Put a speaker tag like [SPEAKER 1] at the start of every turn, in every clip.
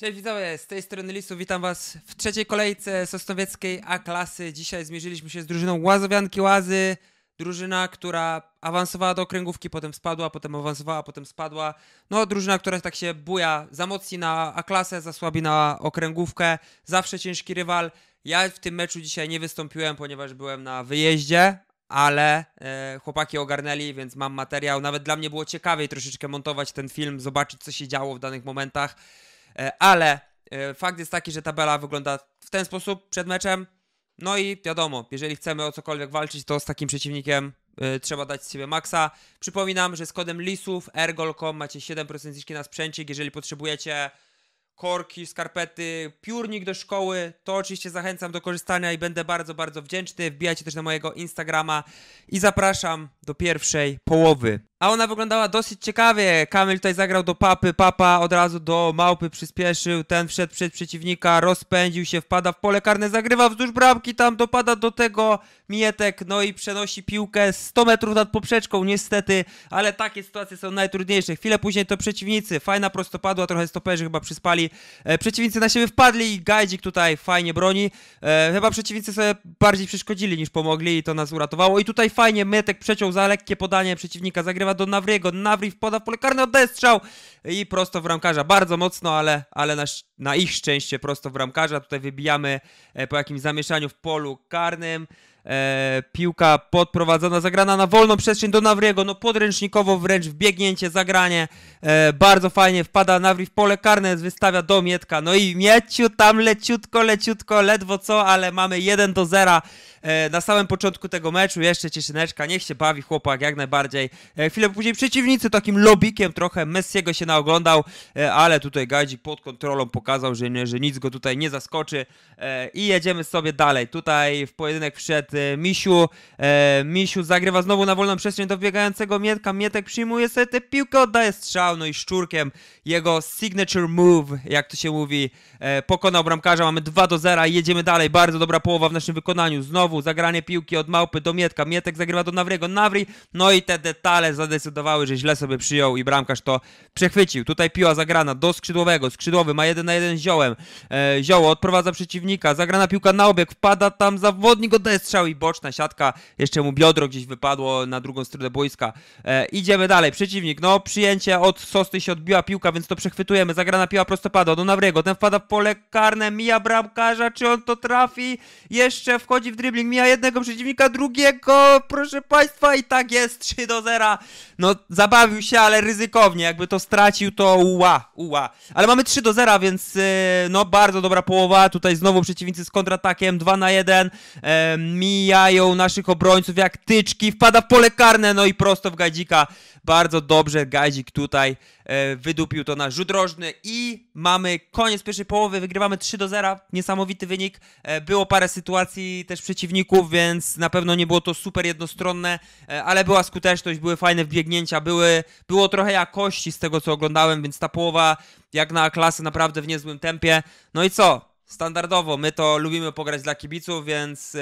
[SPEAKER 1] Cześć widzowie, z tej strony Lisu, witam was w trzeciej kolejce Sosnowieckiej A-klasy. Dzisiaj zmierzyliśmy się z drużyną Łazowianki Łazy. Drużyna, która awansowała do okręgówki, potem spadła, potem awansowała, potem spadła. No, drużyna, która tak się buja, za mocni na A-klasę, za słabi na okręgówkę. Zawsze ciężki rywal. Ja w tym meczu dzisiaj nie wystąpiłem, ponieważ byłem na wyjeździe, ale e, chłopaki ogarnęli, więc mam materiał. Nawet dla mnie było ciekawiej troszeczkę montować ten film, zobaczyć co się działo w danych momentach. E, ale e, fakt jest taki, że tabela wygląda w ten sposób przed meczem. No i wiadomo, jeżeli chcemy o cokolwiek walczyć, to z takim przeciwnikiem e, trzeba dać z siebie maksa. Przypominam, że z kodem LISÓW ergol.com macie 7% zniżki na sprzęcie. jeżeli potrzebujecie korki, skarpety, piórnik do szkoły, to oczywiście zachęcam do korzystania i będę bardzo, bardzo wdzięczny. Wbijajcie też na mojego Instagrama i zapraszam do pierwszej połowy. A ona wyglądała dosyć ciekawie. Kamil tutaj zagrał do papy, papa od razu do małpy przyspieszył, ten wszedł przed przeciwnika, rozpędził się, wpada w pole karne, zagrywa wzdłuż bramki, tam dopada do tego Mietek, no i przenosi piłkę 100 metrów nad poprzeczką, niestety, ale takie sytuacje są najtrudniejsze. Chwilę później to przeciwnicy, fajna prostopadła, trochę stoperzy chyba przyspali. E, przeciwnicy na siebie wpadli i Gajdzik tutaj fajnie broni. E, chyba przeciwnicy sobie bardziej przeszkodzili niż pomogli i to nas uratowało. I tutaj fajnie Mietek przeciął za lekkie podanie przeciwnika, zagrywa do Nawriego, Nawri wpada w pole karne, oddestrzał i prosto w ramkarza, bardzo mocno, ale, ale na, na ich szczęście prosto w ramkarza. Tutaj wybijamy e, po jakimś zamieszaniu w polu karnym. E, piłka podprowadzona, zagrana na wolną przestrzeń do Nawriego, no podręcznikowo wręcz wbiegnięcie, zagranie, e, bardzo fajnie wpada Nawri w pole karne, wystawia do Mietka, no i Mieciu tam leciutko, leciutko, ledwo co, ale mamy 1 do 0 e, na samym początku tego meczu, jeszcze Cieszyneczka, niech się bawi chłopak jak najbardziej, e, chwilę później przeciwnicy takim lobikiem trochę Messiego się naoglądał, e, ale tutaj Gajdzi pod kontrolą pokazał pokazał, że, nie, że nic go tutaj nie zaskoczy e, i jedziemy sobie dalej. Tutaj w pojedynek wszedł e, Misiu. E, Misiu zagrywa znowu na wolną przestrzeń do biegającego Mietka. Mietek przyjmuje sobie tę piłkę, oddaje strzał, no i szczurkiem jego signature move, jak to się mówi, pokonał bramkarza. Mamy 2 do 0 i jedziemy dalej. Bardzo dobra połowa w naszym wykonaniu. Znowu zagranie piłki od Małpy do Mietka. Mietek zagrywa do Nawriego. Nawri, no i te detale zadecydowały, że źle sobie przyjął i bramkarz to przechwycił. Tutaj piła zagrana do skrzydłowego. Skrzydłowy ma 1 na 1 jeden z ziołem. E, zioło odprowadza przeciwnika, zagrana piłka na obieg, wpada tam zawodnik, oddaje strzał i boczna siatka, jeszcze mu biodro gdzieś wypadło na drugą stronę boiska. E, idziemy dalej, przeciwnik, no przyjęcie od Sosty się odbiła piłka, więc to przechwytujemy, zagrana piła prostopada do Nawrego, ten wpada w pole karne, mija bramkarza, czy on to trafi? Jeszcze wchodzi w dribbling, mija jednego przeciwnika, drugiego, proszę Państwa, i tak jest 3 do 0. No zabawił się, ale ryzykownie, jakby to stracił, to uła uła Ale mamy 3 do 0, więc E, no bardzo dobra połowa. Tutaj znowu przeciwnicy z kontratakiem 2 na 1. E, mijają naszych obrońców jak tyczki. Wpada w pole karne, no i prosto w gadzika bardzo dobrze Gazik tutaj e, wydupił to na rzut rożny i mamy koniec pierwszej połowy, wygrywamy 3 do 0, niesamowity wynik. E, było parę sytuacji też przeciwników, więc na pewno nie było to super jednostronne, e, ale była skuteczność, były fajne wbiegnięcia, były, było trochę jakości z tego co oglądałem, więc ta połowa jak na klasę naprawdę w niezłym tempie. No i co? Standardowo, my to lubimy pograć dla kibiców, więc...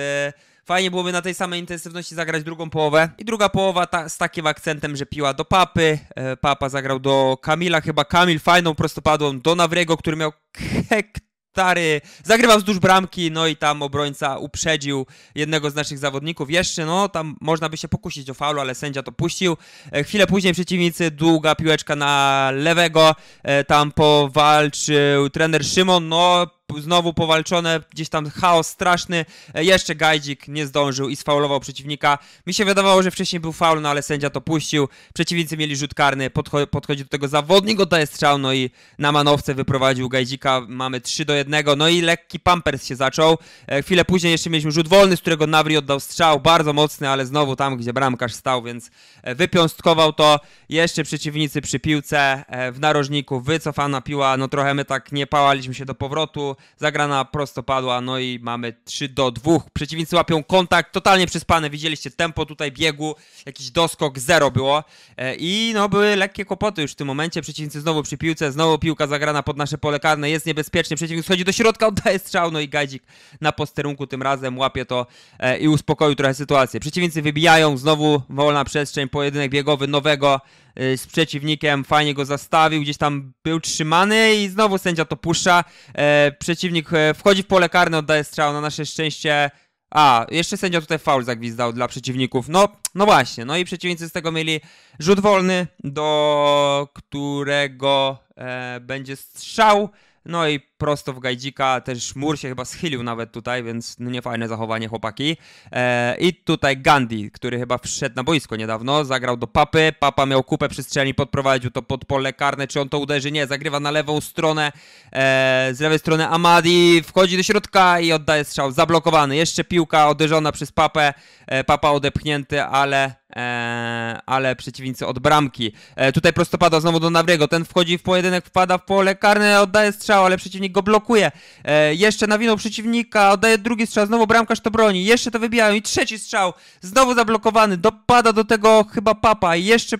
[SPEAKER 1] Fajnie byłoby na tej samej intensywności zagrać drugą połowę. I druga połowa ta, z takim akcentem, że piła do papy. E, papa zagrał do Kamila, chyba Kamil fajną prostopadłą, do Nawrego, który miał hektary. Zagrywał wzdłuż bramki, no i tam obrońca uprzedził jednego z naszych zawodników. Jeszcze, no, tam można by się pokusić o faulu, ale sędzia to puścił. E, chwilę później przeciwnicy, długa piłeczka na lewego. E, tam powalczył trener Szymon, no znowu powalczone, gdzieś tam chaos straszny. E, jeszcze Gajdzik nie zdążył i sfaulował przeciwnika. Mi się wydawało, że wcześniej był faul, no ale sędzia to puścił. Przeciwnicy mieli rzut karny, Podcho podchodzi do tego zawodnik, oddaje strzał, no i na manowce wyprowadził Gajdzika. Mamy 3 do 1, no i lekki pampers się zaczął. E, chwilę później jeszcze mieliśmy rzut wolny, z którego Nawri oddał strzał, bardzo mocny, ale znowu tam, gdzie bramkarz stał, więc e, wypiąstkował to. Jeszcze przeciwnicy przy piłce w narożniku, wycofana piła, no trochę my tak nie pałaliśmy się do powrotu zagrana prostopadła, no i mamy 3 do 2. Przeciwnicy łapią kontakt, totalnie przyspane, widzieliście tempo tutaj biegu, jakiś doskok, zero było e, i no były lekkie kłopoty już w tym momencie, przeciwnicy znowu przy piłce, znowu piłka zagrana pod nasze pole karne, jest niebezpiecznie, przeciwnik schodzi do środka, oddaje strzał, no i Gajdzik na posterunku tym razem łapie to e, i uspokoił trochę sytuację. Przeciwnicy wybijają, znowu wolna przestrzeń, pojedynek biegowy nowego Y, z przeciwnikiem, fajnie go zastawił, gdzieś tam był trzymany i znowu sędzia to pusza. E, przeciwnik e, wchodzi w pole karne, oddaje strzał, na nasze szczęście a, jeszcze sędzia tutaj faul zagwizdał dla przeciwników. No, no właśnie. No i przeciwnicy z tego mieli rzut wolny, do którego e, będzie strzał. No i prosto w Gajdzika, też mur się chyba schylił nawet tutaj, więc no niefajne zachowanie chłopaki. E, I tutaj Gandhi, który chyba wszedł na boisko niedawno, zagrał do Papy, Papa miał kupę przestrzeni, podprowadził to pod pole karne, czy on to uderzy? Nie, zagrywa na lewą stronę, e, z lewej strony Amadi, wchodzi do środka i oddaje strzał, zablokowany, jeszcze piłka uderzona przez Papę, e, Papa odepchnięty, ale Eee, ale przeciwnicy od bramki. Eee, tutaj prostopada znowu do Nawrego, ten wchodzi w pojedynek, wpada w pole karne, oddaje strzał, ale przeciwnik przeciwnik go blokuje, e, jeszcze nawinął przeciwnika, oddaje drugi strzał, znowu bramkarz to broni, jeszcze to wybijają i trzeci strzał, znowu zablokowany, dopada do tego chyba papa i jeszcze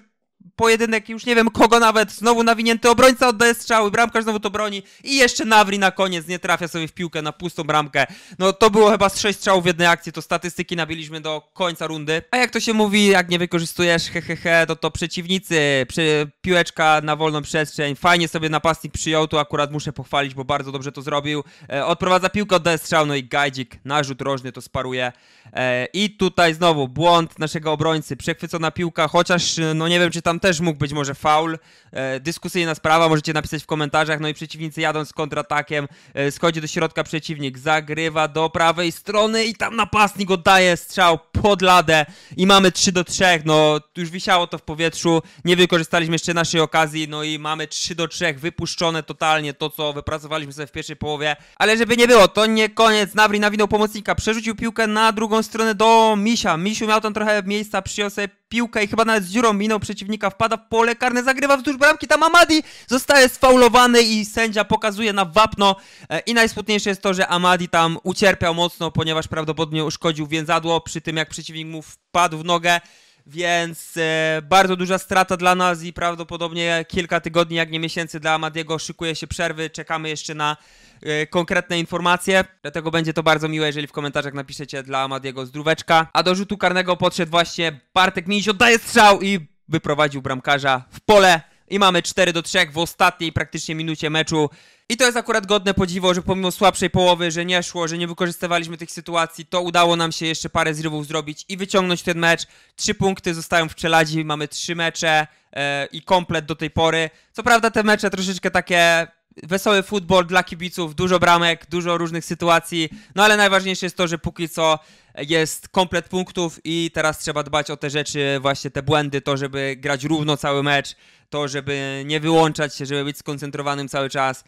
[SPEAKER 1] pojedynek już nie wiem kogo nawet, znowu nawinięty obrońca oddaje strzały, bramkarz znowu to broni i jeszcze Nawri na koniec nie trafia sobie w piłkę na pustą bramkę. No to było chyba z 6 strzałów w jednej akcji, to statystyki nabiliśmy do końca rundy. A jak to się mówi, jak nie wykorzystujesz hehehe he, he to to przeciwnicy, przy, piłeczka na wolną przestrzeń, fajnie sobie napastnik przyjął, tu akurat muszę pochwalić, bo bardzo dobrze to zrobił. E, odprowadza piłkę, oddaje strzał, no i Gajdzik narzut rożny to sparuje. E, I tutaj znowu błąd naszego obrońcy, przechwycona piłka, chociaż no nie wiem czy tam też mógł być może faul. E, dyskusyjna sprawa, możecie napisać w komentarzach. No i przeciwnicy jadą z kontratakiem, e, schodzi do środka przeciwnik, zagrywa do prawej strony i tam napastnik oddaje strzał pod ladę i mamy 3 do 3. No już wisiało to w powietrzu, nie wykorzystaliśmy jeszcze naszej okazji, no i mamy 3 do 3 wypuszczone totalnie to, co wypracowaliśmy sobie w pierwszej połowie. Ale żeby nie było, to nie koniec. Nawri nawinął pomocnika, przerzucił piłkę na drugą stronę do Misia. Misiu miał tam trochę miejsca, przyjął sobie piłkę i chyba nawet z dziurą minął przeciwnika, wpada w pole karne, zagrywa wzdłuż bramki, tam Amadi zostaje sfaulowany i sędzia pokazuje na wapno e, i najsmutniejsze jest to, że Amadi tam ucierpiał mocno, ponieważ prawdopodobnie uszkodził więzadło przy tym jak przeciwnik mu wpadł w nogę więc e, bardzo duża strata dla nas i prawdopodobnie kilka tygodni, jak nie miesięcy dla Amadiego szykuje się przerwy, czekamy jeszcze na e, konkretne informacje, dlatego będzie to bardzo miłe, jeżeli w komentarzach napiszecie dla Amadiego zdróweczka. A do rzutu karnego podszedł właśnie Bartek Miś, oddaje strzał i wyprowadził bramkarza w pole i mamy 4 do 3 w ostatniej praktycznie minucie meczu. I to jest akurat godne podziwu, że pomimo słabszej połowy, że nie szło, że nie wykorzystywaliśmy tych sytuacji, to udało nam się jeszcze parę zrywów zrobić i wyciągnąć ten mecz. Trzy punkty zostają w czeladzi, mamy trzy mecze yy, i komplet do tej pory. Co prawda te mecze troszeczkę takie wesoły futbol dla kibiców, dużo bramek, dużo różnych sytuacji, no ale najważniejsze jest to, że póki co jest komplet punktów i teraz trzeba dbać o te rzeczy, właśnie te błędy, to żeby grać równo cały mecz, to żeby nie wyłączać się, żeby być skoncentrowanym cały czas.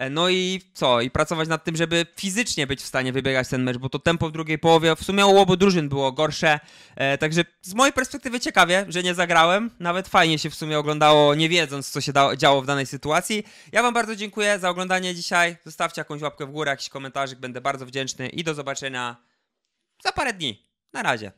[SPEAKER 1] E, no i co? I pracować nad tym, żeby fizycznie być w stanie wybiegać ten mecz, bo to tempo w drugiej połowie w sumie u obu drużyn było gorsze. E, także z mojej perspektywy ciekawie, że nie zagrałem. Nawet fajnie się w sumie oglądało, nie wiedząc, co się da- działo w danej sytuacji. Ja Wam bardzo dziękuję za oglądanie dzisiaj. Zostawcie jakąś łapkę w górę, jakiś komentarzyk, będę bardzo wdzięczny i do zobaczenia za parę dni. Na razie.